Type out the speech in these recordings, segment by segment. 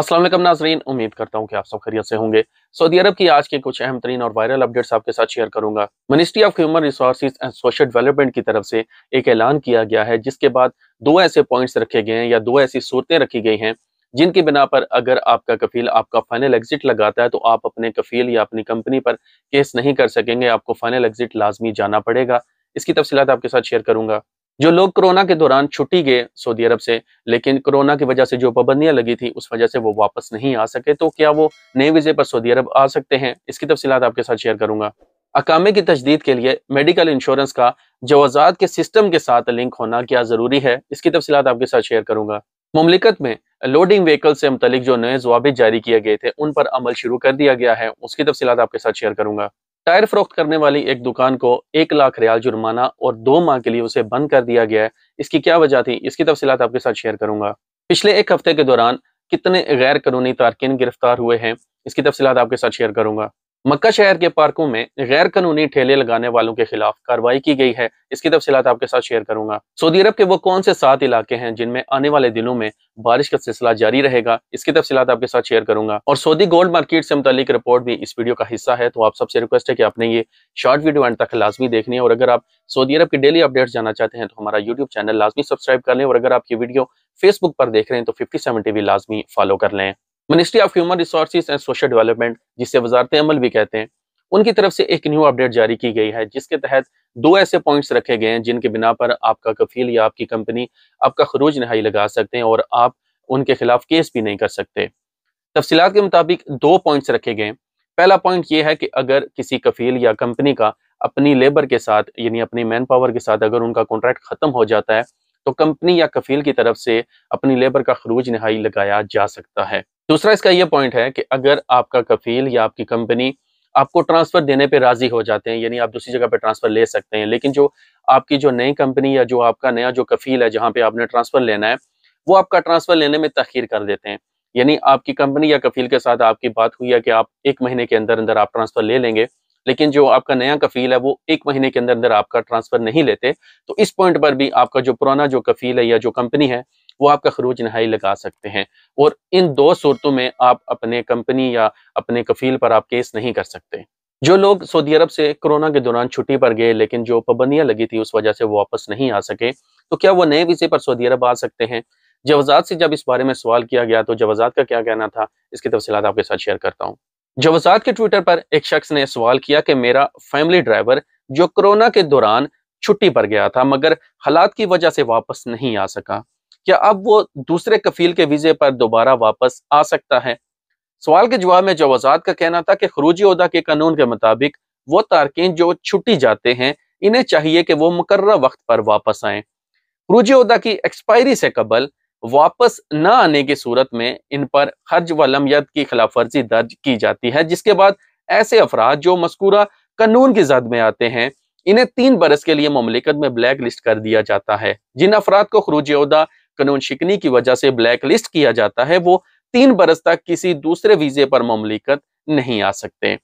असलम नाजरीन उम्मीद करता हूँ कि आप सब खैरियत से होंगे सऊदी अरब की आज के कुछ अहम तरीन और वायरल अपडेट्स आपके साथ शेयर करूंगा ministry of human resource and social development की तरफ से एक ऐलान किया गया है जिसके बाद दो ऐसे पॉइंट्स रखे गए हैं या दो ऐसी सूरतें रखी गई हैं जिनकी बिना पर अगर आपका कफील आपका फाइनल एग्जिट लगाता है तो आप अपने कफील या अपनी कंपनी पर केस नहीं कर सकेंगे आपको फाइनल एग्जिट लाजमी जाना पड़ेगा इसकी तफसीत आपके साथ शेयर करूंगा जो लोग कोरोना के दौरान छुट्टी गए सऊदी अरब से लेकिन कोरोना की वजह से जो पाबंदियां लगी थी उस वजह से वो वापस नहीं आ सके तो क्या वो नए वीजे पर सऊदी अरब आ सकते हैं इसकी तफसीत आपके साथ शेयर करूंगा अकामे की तजदीद के लिए मेडिकल इंश्योरेंस का जवाजात के सिस्टम के साथ लिंक होना क्या ज़रूरी है इसकी तफसीत आपके साथ शेयर करूंगा ममलिकत में लोडिंग व्हीकल से मुतलिक जो नए जवाब जारी किए गए थे उन पर अमल शुरू कर दिया गया है उसकी तफसीत आपके साथ शेयर करूंगा टायर फरोख्त करने वाली एक दुकान को एक लाख रियाल जुर्माना और दो माह के लिए उसे बंद कर दिया गया है इसकी क्या वजह थी इसकी तफसीत आपके साथ शेयर करूंगा पिछले एक हफ्ते के दौरान कितने गैर कानूनी तारकिन गिरफ्तार हुए हैं इसकी तफसीत आपके साथ शेयर करूंगा मक्का शहर के पार्कों में गैर कानूनी ठेले लगाने वालों के खिलाफ कार्रवाई की गई है इसकी तफसीत आपके साथ शेयर करूंगा सऊदी अरब के वो कौन से सात इलाके हैं जिनमें आने वाले दिनों में बारिश का सिलसिला जारी रहेगा इसकी तफसीत आपके साथ शेयर करूंगा और सऊदी गोल्ड मार्केट से मुतलिक रिपोर्ट भी इस वीडियो का हिस्सा है तो आप सबसे रिक्वेस्ट है कि आपने ये शॉर्ट वीडियो एंड तक लाजमी देखनी है और अगर आप सऊदी अरब की डेली अपडेट्स जाना चाहते हैं तो हमारा यूट्यूब चैनल लाजमी सब्सक्राइब कर लें और अगर आप ये वीडियो फेसबुक पर देख रहे हैं तो फिफ्टी सेवन टीवी लाजमी फॉलो कर लें ministry of human resource and social development जिसे वजारत अमल भी कहते हैं उनकी तरफ से एक न्यू अपडेट जारी की गई है जिसके तहत दो ऐसे पॉइंट्स रखे गए हैं जिनके बिना पर आपका कफील या आपकी कंपनी आपका खरूज नहाई लगा सकते हैं और आप उनके खिलाफ केस भी नहीं कर सकते तफसीत के मुताबिक दो पॉइंट्स रखे गए हैं पहला पॉइंट ये है कि अगर किसी कफील या कंपनी का अपनी लेबर के साथ यानी अपनी मैन पावर के साथ अगर उनका कॉन्ट्रैक्ट खत्म हो जाता है तो कंपनी या कफील की तरफ से अपनी लेबर का खरूज नहाई लगाया जा सकता है दूसरा इसका यह पॉइंट है कि अगर आपका कफील या आपकी कंपनी आपको ट्रांसफर देने पे राजी हो जाते हैं यानी आप दूसरी जगह पे ट्रांसफर ले सकते हैं लेकिन जो आपकी जो नई कंपनी या जो आपका नया जो कफील है जहाँ पे आपने ट्रांसफर लेना है वो आपका ट्रांसफर लेने में तखीर कर देते हैं यानी आपकी कंपनी या कफील के साथ आपकी बात हुई है कि आप एक महीने के अंदर अंदर आप ट्रांसफर ले लेंगे लेकिन जो आपका नया कफील है वो एक महीने के अंदर अंदर आपका ट्रांसफर नहीं लेते तो इस पॉइंट पर भी आपका जो पुराना जो कफील है या जो कंपनी है वो आपका खरूज नहाई लगा सकते हैं और इन दो सूरतों में आप अपने कंपनी या अपने कफील पर आप केस नहीं कर सकते जो लोग सऊदी अरब से कोरोना के दौरान छुट्टी पर गए लेकिन जो पाबंदियां लगी थी उस वजह से वापस नहीं आ सके तो क्या वो नए वीजे पर सऊदी अरब आ सकते हैं जवाजात से जब इस बारे में सवाल किया गया तो जवाजात का क्या कहना था इसकी तफसीत आपके साथ शेयर करता हूँ जवाजात के ट्विटर पर एक शख्स ने सवाल किया कि मेरा फैमिली ड्राइवर जो कोरोना के दौरान छुट्टी पर गया था मगर हालात की वजह से वापस नहीं आ सका क्या अब वो दूसरे कफील के वीजे पर दोबारा वापस आ सकता है सवाल के जवाब में जवाजात का कहना था कि खरूजी अहदा के कानून के मुताबिक वो तारकिन जो छुट्टी जाते हैं इन्हें चाहिए कि वो मुकर वक्त पर वापस आए खरूजी अहदा की एक्सपायरी से कबल वापस न आने की सूरत में इन पर हर्ज व लमयत की वर्जी दर्ज की जाती है जिसके बाद ऐसे अफराद जो मस्कूरा कानून की जद में आते हैं इन्हें तीन बरस के लिए ममलिकत में ब्लैक लिस्ट कर दिया जाता है जिन अफराद को खरूज उदा कानून शिकनी की वजह से ब्लैक लिस्ट किया जाता है वो तीन बरस तक किसी दूसरे वीजे पर ममलिकत नहीं आ सकते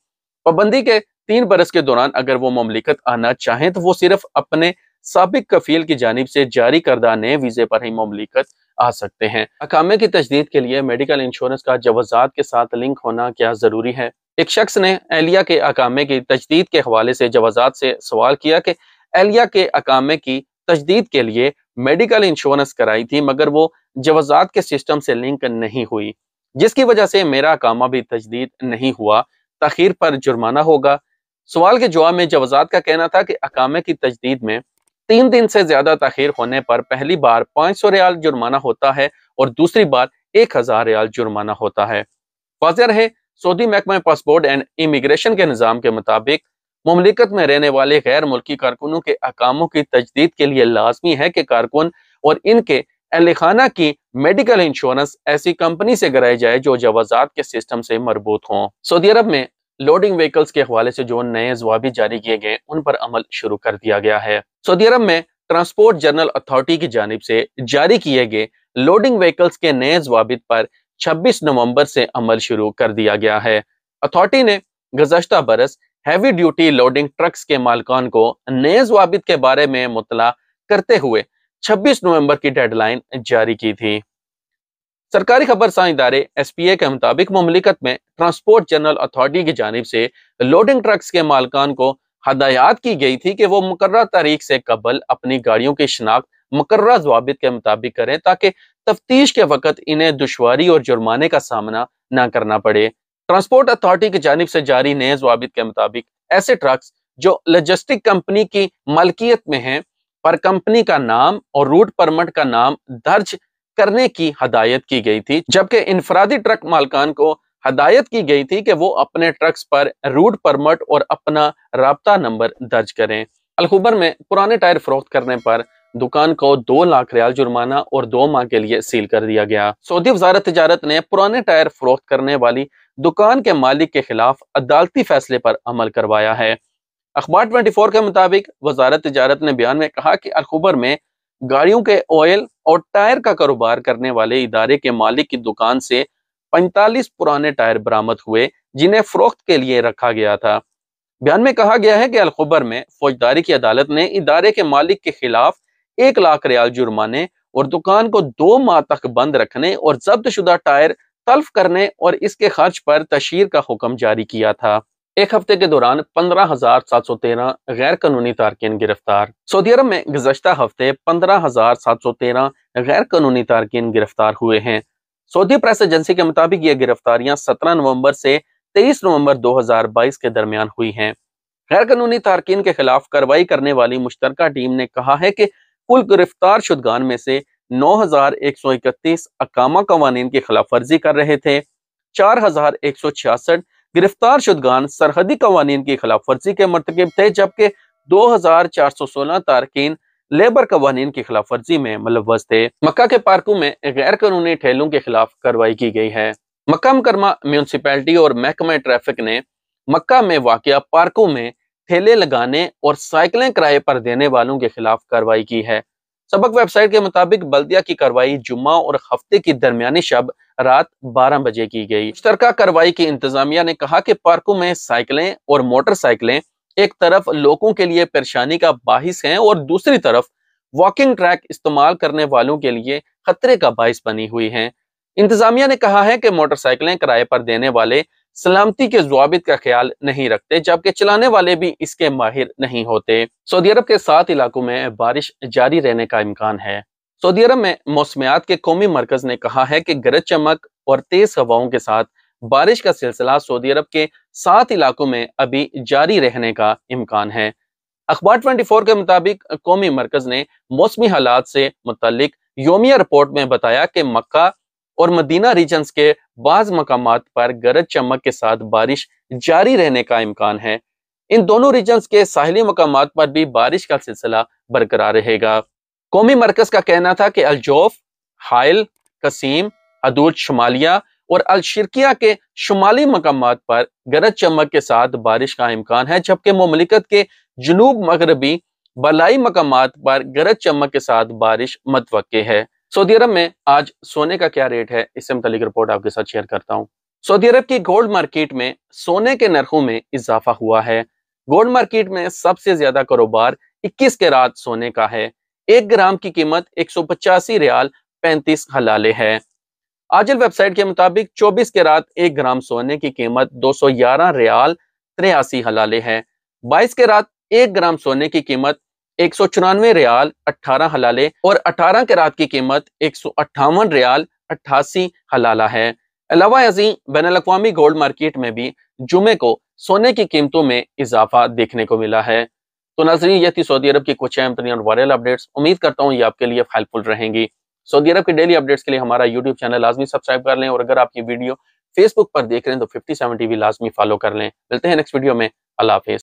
पाबंदी के तीन बरस के दौरान अगर वो ममलिकत आना चाहें तो वो सिर्फ अपने सबक कफील की जानब से जारी करदा नए वीजे पर ही ममलिकत आ सकते हैं अकामे की तजदीद के लिए मेडिकल इंश्योरेंस का जवाजात के साथ लिंक होना क्या ज़रूरी है एक शख्स ने एहलिया के अकामे की तजदीद के हवाले से जवाजात से सवाल किया कि एहलिया के अकामे की तजदीद के लिए मेडिकल इंश्योरेंस कराई थी मगर वो जवाजात के सिस्टम से लिंक नहीं हुई जिसकी वजह से मेरा अकामा भी तजदीद नहीं हुआ तखीर पर जुर्माना होगा सवाल के जवाब में जवाजात का कहना था कि अकामे की तजदीद में तीन दिन से ज्यादा तखीर होने पर पहली बार पाँच सौ रियाल जुर्माना होता है और दूसरी बार एक हजार रियाल जुर्माना होता है वाजह रहे सऊदी महकमा पासपोर्ट एंड इमिग्रेशन के निज़ाम के मुताबिक ममलिकत में रहने वाले गैर मुल्की कारकुनों के अकामों की तजदीद के लिए लाजमी है कि कारकुन और इनके अहलखाना की मेडिकल इंश्योरेंस ऐसी कंपनी से कराई जाए जो जवाजात के सिस्टम से मरबूत हों सऊदी अरब में लोडिंग व्हीकल्स के हवाले से जो नए जवाबी जारी किए गए उन पर अमल शुरू कर दिया गया है सऊदी अरब में ट्रांसपोर्ट जनरल अथॉरिटी की जानब से जारी किए गए लोडिंग व्हीकल्स के नए जवाबित पर 26 नवंबर से अमल शुरू कर दिया गया है अथॉरिटी ने गुजशत बरस हैवी ड्यूटी लोडिंग ट्रक्स के मालकान को नए जवाबित के बारे में मुतला करते हुए 26 नवंबर की डेडलाइन जारी की थी सरकारी खबर इदारे एस पी ए के मुताबिक ममलिकत में ट्रांसपोर्ट जनरल अथॉरिटी की जानब से लोडिंग ट्रक्स के मालकान को हदायत की गई थी कि वो मुकर तारीख से कबल अपनी गाड़ियों की शनाख्त मुकर्र जवाब के मुताबिक करें ताकि तफ्तीश के वक्त इन्हें दुशारी और जुर्माने का सामना न करना पड़े ट्रांसपोर्ट अथॉरिटी की जानब से जारी नए जवाबित के मुताबिक ऐसे ट्रक्स जो लॉजिस्टिक कंपनी की मलकियत में हैं पर कंपनी का नाम और रूट परमिट का नाम दर्ज करने की हदायत की गई थी जबकि इनफरादी ट्रक मालकान को हदायत की गई थी कि वो अपने ट्रक्स पर रूट परमिट और अपना रबता नंबर दर्ज करें अलखबर में पुराने टायर फरोख्त करने पर दुकान को दो लाख रियाल जुर्माना और दो माह के लिए सील कर दिया गया सऊदी वजारत तजारत ने पुराने टायर फरोख्त करने वाली दुकान के मालिक के खिलाफ अदालती फैसले पर अमल करवाया है अखबार 24 के मुताबिक वजारत तजारत ने बयान में कहा कि अलखबर में गाड़ियों के ऑयल और टायर का कारोबार करने वाले इदारे के मालिक की दुकान से 45 पुराने टायर बरामद हुए जिन्हें फरोख्त के लिए रखा गया था बयान में कहा गया है कि अलखबर में फौजदारी की अदालत ने इदारे के मालिक के खिलाफ एक लाख रियाल जुर्माने और दुकान को दो माह तक बंद रखने और जब्तशुदा टायर तल्फ करने और इसके खर्च पर तशहर का हुक्म जारी किया था एक हफ्ते के दौरान पंद्रह हजार सात सौ तेरह गैर कानूनी तारकिन गिरफ्तार सऊदी अरब में गुजशत हफ्ते पंद्रह हजार सात सौ तेरह गैर कानूनी तारकिन गिरफ्तार हुए हैं सऊदी प्रेस एजेंसी के मुताबिक ये गिरफ्तारियां सत्रह नवंबर से तेईस नवंबर दो हजार बाईस के दरमियान हुई हैं गैर कानूनी तारकिन के खिलाफ कार्रवाई करने वाली मुश्तरका टीम ने कहा है कि कुल गिरफ्तार शुदगान में से 9,131 अकामा कवानीन की खिलाफ वर्जी कर रहे थे 4,166 गिरफ्तार शुदगान सरहदी कवानीन की खिलाफ वर्जी के मरतकब थे जबकि 2,416 तारकिन लेबर कवानीन की खिलाफ वर्जी में मुलवस थे मक्का के पार्कों में गैर कानूनी ठेलों के खिलाफ कार्रवाई की गई है मक्का मुकरमा म्यूनसिपैलिटी और महकमा ट्रैफिक ने मक्का में वाक़ पार्कों में ठेले लगाने और साइकिलें किराए पर देने वालों के खिलाफ कार्रवाई की है सबक वेबसाइट के मुताबिक बल्दिया की कार्रवाई जुम्मा और हफ्ते की दरमियानी शब रात 12 बजे की गई मुश्तरका कार्रवाई की इंतजामिया ने कहा कि पार्कों में साइकिलें और मोटरसाइकिलें एक तरफ लोगों के लिए परेशानी का बाहिस हैं और दूसरी तरफ वॉकिंग ट्रैक इस्तेमाल करने वालों के लिए खतरे का बाइस बनी हुई है इंतजामिया ने कहा है कि मोटरसाइकिलें किराए पर देने वाले सलामती के जवाबित का ख्याल नहीं रखते जबकि चलाने वाले भी इसके माहिर नहीं होते सऊदी अरब के सात इलाकों में बारिश जारी रहने का इम्कान है सऊदी अरब में मौसमियात के कौमी मरकज ने कहा है कि गरज चमक और तेज हवाओं के साथ बारिश का सिलसिला सऊदी अरब के सात इलाकों में अभी जारी रहने का इम्कान है अखबार 24 के मुताबिक कौमी मरकज ने मौसमी हालात से मुतलिक योमिया रिपोर्ट में बताया कि मक्का और मदीना रीजन के बाज मकाम पर गरज चमक के साथ बारिश जारी रहने का इम्कान है इन दोनों रीजन के साहली मकाम पर भी बारिश का सिलसिला बरकरार रहेगा कौमी मरकज का कहना था कि अलजोफ हाइल कसीम हदूद शुमालिया और अलशिरकिया के शुमाली मकाम पर गरज चमक के साथ बारिश का इम्कान है जबकि ममलिकत के जनूब मगरबी बलाई मकाम पर गरज चमक के साथ बारिश मतवक़ है सऊदी अरब में आज सोने का क्या रेट है इससे मुतलिक रिपोर्ट आपके साथ शेयर करता हूँ सऊदी अरब की गोल्ड मार्केट में सोने के नरखों में इजाफा हुआ है गोल्ड मार्केट में सबसे ज्यादा कारोबार 21 के रात सोने का है एक ग्राम की कीमत एक सौ पचासी रियाल पैंतीस हलाले है आजल वेबसाइट के मुताबिक 24 के रात एक ग्राम सोने की कीमत 211 रियाल 83 हलाले है 22 के रात एक ग्राम सोने की कीमत एक सौ चौरानवे रियाल अट्ठारह हलाले और अठारह रात की कीमत एक सौ अट्ठावन रियाल अट्ठासी हलाला है अलावा अजी बैन अवी गोल्ड मार्केट में भी जुमे को सोने की कीमतों में इजाफा देखने को मिला है तो नाजरी यह थी सऊदी अरब की कुछ अहम तरीन और वायरल अपडेट्स उम्मीद करता हूँ ये आपके लिए हेल्पफुल रहेंगी सऊदी अरब के डेली अपडेट्स के लिए हमारा यूट्यूब चैनल लाजमी सब्सक्राइब कर लें और अगर आप ये वीडियो फेसबुक पर देख रहे हैं तो फिफ्टी सेवन टीवी लाजमी फॉलो कर लें मिलते हैं नेक्स्ट वीडियो में अला हाफिज